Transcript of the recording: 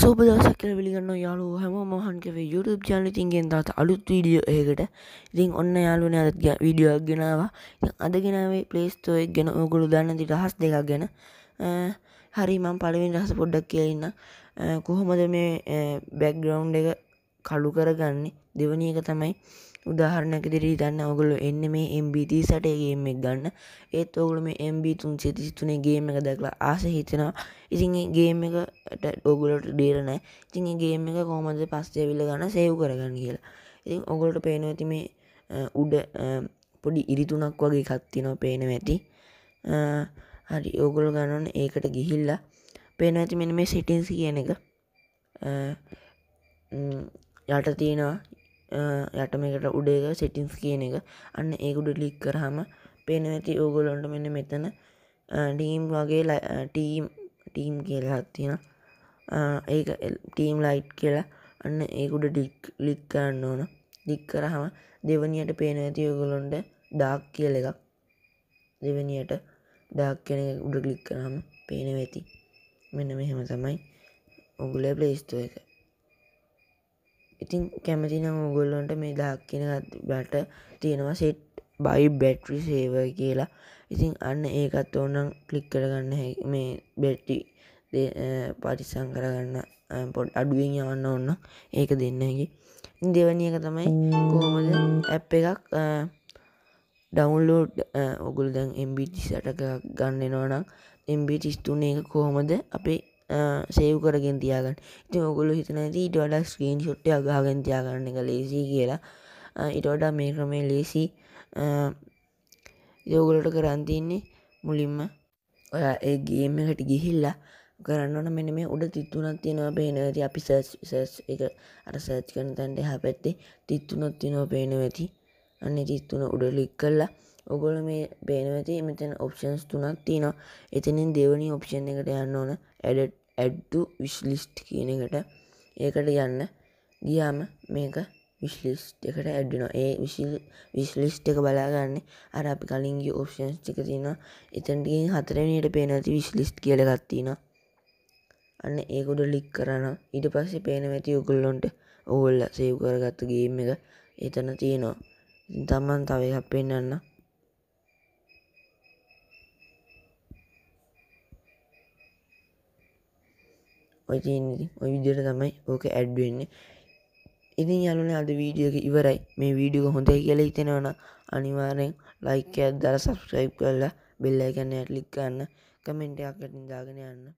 සුබ දවසක් කියලා පිළිගන්නවා යාළුවෝ හැමෝම මහන් කැවේ YouTube channel එකෙන් ගෙන් තාත අලුත් වීඩියෝ එකකට. ඉතින් ඔන්න යාළුවනේ අද වීඩියෝ එකක් ගෙනාවා. ඉතින් අද ගෙනාවේ Play Store එක ගැන ඔයගොල්ලෝ දන්න දේ රහස් දෙකක් ගැන. හරි මම පළවෙනි රහස පොඩ්ඩක් කියලා ඉන්න. කොහොමද මේ බෑග්ග්‍රවුන්ඩ් එක කළු කරගන්න දෙවනි එක තමයි උදාහරණක දිරී දන්න ඔගුල එන්න මේ MBT සටේගේම එක් ගන්න ඒත් ඔගුල මේ MB තුන් සිතිස්තුනේ ගේම එක දැක්ලා ආස හිතෙනවා ඉතින්ගේ ගේම එකට ඔගුලට ඩේරනෑ ඉතින්ගේ ගේම එක කොමද පස්සේ විල්ල ගන්න සේව් කරගන්න කියලා ඉතින් ඔගොලට පේනව ඇති මේ උඩ පොඩි ඉරිතුනක් වගේ කත්තිනෝ පේනව ඇති හරි ඕගොල ගණන් ඒකට ගිහිල්ලා පේන ඇති මෙ මේ සිටින්සි කියන එක යට තියෙනවා යට මේකට උඩේක සෙටින්ස් කියන එක අන්න ඒකුඩ ලික් කරහම පේන ඇති ඕගොලොන්ට මෙන්න මෙතන ඩීම් වගේ ටීම් ටීම් කියලා තියෙන ඒ ටීම් ලයිට් කියලා අන්න ඒකුඩ ඩික් ලික් කරන්න ඕන දික් කරහම දෙවනියට පේන ඇති ඔගොලොන්ට ඩාක් කියල එකක් දෙවනියට ඩාක් කෙන උඩ ලික් කරහම පේන වෙති මෙන්න මෙහෙම තමයි ඔගුල ප්ලේස්තුව එක ඉතින් කැමතිනම් ඔගොල්ලොන්ට මේ දක්කින බට තියෙනවා සෙට් බයි බැට්‍රි සේව කියලා ඉතින් අන්න ඒකත් ඕනම් කලික් කරගන්න මේ බැට්ටි පරිසං කරගන්න පොඩ් අඩුවෙන් යවන්න ඔන්න ඒක දෙන්නකි දෙවනියක තමයි කොහොමද ඇප් එකක් ඩවන්ලෝඩ් ඔගුල් දැන් එම්බිටි සටක ගන්න නොනම් එම්බිටිස්තුන එක කොහොමද අපේ සේව් කරගෙන් තියාගන්න ඉති ඔගුලු හිතන ඊට වඩා ස්ක්‍රීන් ෂොට්ටය ගාගෙන් තියාගන්න එක ලේසි කියලා ඉටෝඩා මේ ක්‍රමේ ලේසි යෝගලට කරන්තින්නේ මුලින්ම ඔයා ඒ ගේම හට ගිහිල්ලා කරන්නන මෙන මේ උඩ තිත්තුනක් තියෙනවා පේන ඇති අපි සස් එක අරසච් කරන තැන්ට එහා පැත්තේ තිත්තුනොත් තිනෝ පේන ඇති අන්න තිත්තුන උඩ ලික් කල්ලා ඔගොල මේ පේනවති මෙතන ඔප්ෂන්ස් තුනක් තින එතනින් දෙවනි ඔප්ෂන් එකට යන්න ඕන ඇඩ ඇඩ්ටු විශ්ලිස්ට් කියන එකට ඒකට යන්න ගියාම මේක විශ්ලිස්ට එකට ඇඩ්ඩන ඒ විශල් විශ්ලිස්ට එක බලාගන්න අර අපි කලින්ගේ ඔප්ෂන්ස් ටික තින එතන්ටින් හතරනයට පේනති විශ්ලිස්ට් කියලගත්තින අන්න ඒකොඩ ලික් කරන ඉට පස්සේ පේන ඇති උකුල්ලොන්ට ඔවුල්ල සයව් කරගත්තගේම එක එතන තියෙනවා තමන් තවයක් පෙන්න්න ඔය තියෙන්නේ ඔය විදිර තමයි ඕක ඇඩ්වෙන්නේ ඉතින් යලුන අද වීඩියක ඉවරයි මේ වීඩියක හොඳයි කියලා හිතෙනවන අනිවාරෙන් ලයිකඇත් දර සබස්ක්‍රයිබ් කරලා බෙල්ලයි කන්න ඇටලික් කන්න කමෙන්ටයක් කටින් දාගෙන යන්න